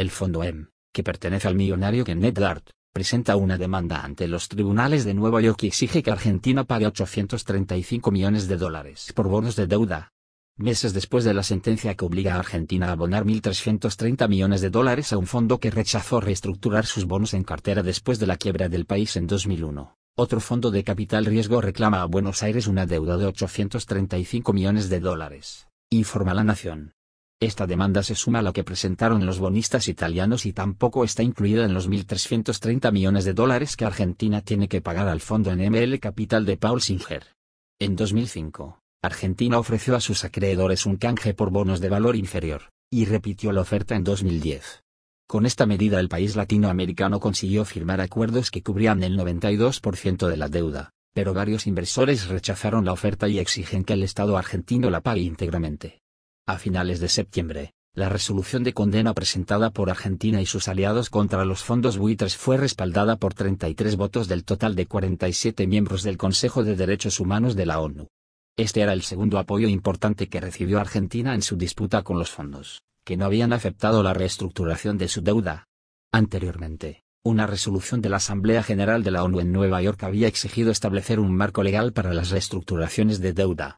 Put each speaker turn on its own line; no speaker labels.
El Fondo M, que pertenece al millonario Kenneth Dart, presenta una demanda ante los tribunales de Nueva York y exige que Argentina pague 835 millones de dólares por bonos de deuda. Meses después de la sentencia que obliga a Argentina a abonar 1.330 millones de dólares a un fondo que rechazó reestructurar sus bonos en cartera después de la quiebra del país en 2001, otro fondo de capital riesgo reclama a Buenos Aires una deuda de 835 millones de dólares, informa La Nación. Esta demanda se suma a la que presentaron los bonistas italianos y tampoco está incluida en los 1.330 millones de dólares que Argentina tiene que pagar al fondo NML Capital de Paul Singer. En 2005, Argentina ofreció a sus acreedores un canje por bonos de valor inferior, y repitió la oferta en 2010. Con esta medida el país latinoamericano consiguió firmar acuerdos que cubrían el 92% de la deuda, pero varios inversores rechazaron la oferta y exigen que el Estado argentino la pague íntegramente a finales de septiembre, la resolución de condena presentada por Argentina y sus aliados contra los fondos buitres fue respaldada por 33 votos del total de 47 miembros del Consejo de Derechos Humanos de la ONU. Este era el segundo apoyo importante que recibió Argentina en su disputa con los fondos, que no habían aceptado la reestructuración de su deuda. Anteriormente, una resolución de la Asamblea General de la ONU en Nueva York había exigido establecer un marco legal para las reestructuraciones de deuda,